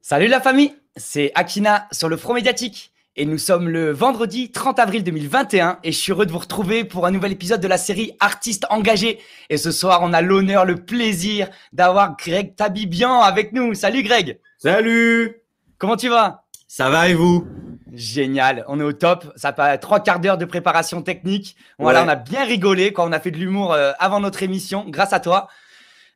Salut la famille, c'est Akina sur le Front Médiatique et nous sommes le vendredi 30 avril 2021 et je suis heureux de vous retrouver pour un nouvel épisode de la série Artistes engagés. Et ce soir, on a l'honneur, le plaisir d'avoir Greg Tabibian avec nous. Salut Greg Salut Comment tu vas Ça va et vous Génial, on est au top. Ça fait trois quarts d'heure de préparation technique. Voilà, on a bien rigolé quand on a fait de l'humour euh, avant notre émission, grâce à toi.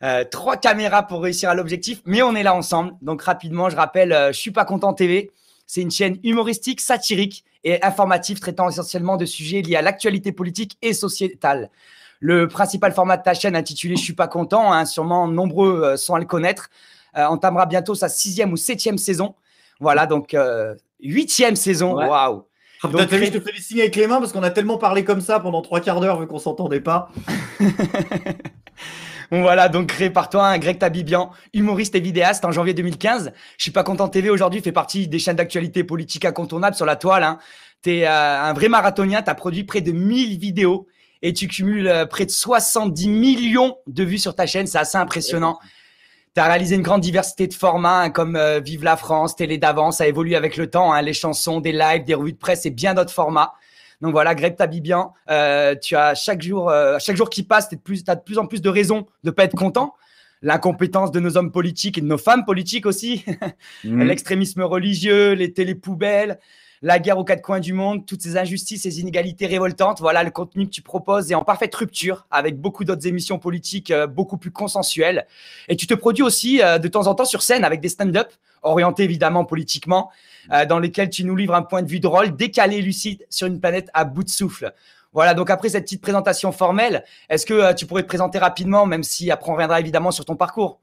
Euh, trois caméras pour réussir à l'objectif, mais on est là ensemble. Donc rapidement, je rappelle, euh, je suis pas content TV. C'est une chaîne humoristique, satirique et informative traitant essentiellement de sujets liés à l'actualité politique et sociétale. Le principal format de ta chaîne intitulé Je suis pas content, hein, sûrement nombreux euh, sont à le connaître, entamera bientôt sa sixième ou septième saison. Voilà, donc huitième saison. Waouh! Ah, donc, je te fais des signes avec les mains parce qu'on a tellement parlé comme ça pendant trois quarts d'heure vu qu'on s'entendait pas. Voilà, donc créé par toi, hein, Greg Tabibian, humoriste et vidéaste en janvier 2015. Je suis pas content TV aujourd'hui fait partie des chaînes d'actualité politique incontournables sur la toile. Hein. Tu es euh, un vrai marathonien, tu as produit près de 1000 vidéos et tu cumules euh, près de 70 millions de vues sur ta chaîne, c'est assez impressionnant. Tu as réalisé une grande diversité de formats hein, comme euh, Vive la France, Télé d'avance, ça évolue avec le temps, les chansons, des lives, des revues de presse et bien d'autres formats. Donc voilà, Greg t'habilles bien. Euh, tu as chaque jour, euh, chaque jour qui passe, tu as de plus en plus de raisons de ne pas être content. L'incompétence de nos hommes politiques et de nos femmes politiques aussi, mhm. l'extrémisme religieux, les télépoubelles la guerre aux quatre coins du monde, toutes ces injustices, et inégalités révoltantes. Voilà, le contenu que tu proposes et en parfaite rupture avec beaucoup d'autres émissions politiques euh, beaucoup plus consensuelles. Et tu te produis aussi euh, de temps en temps sur scène avec des stand-up orientés évidemment politiquement, euh, dans lesquels tu nous livres un point de vue drôle, décalé, lucide sur une planète à bout de souffle. Voilà, donc après cette petite présentation formelle, est-ce que tu pourrais te présenter rapidement, même si après on reviendra évidemment sur ton parcours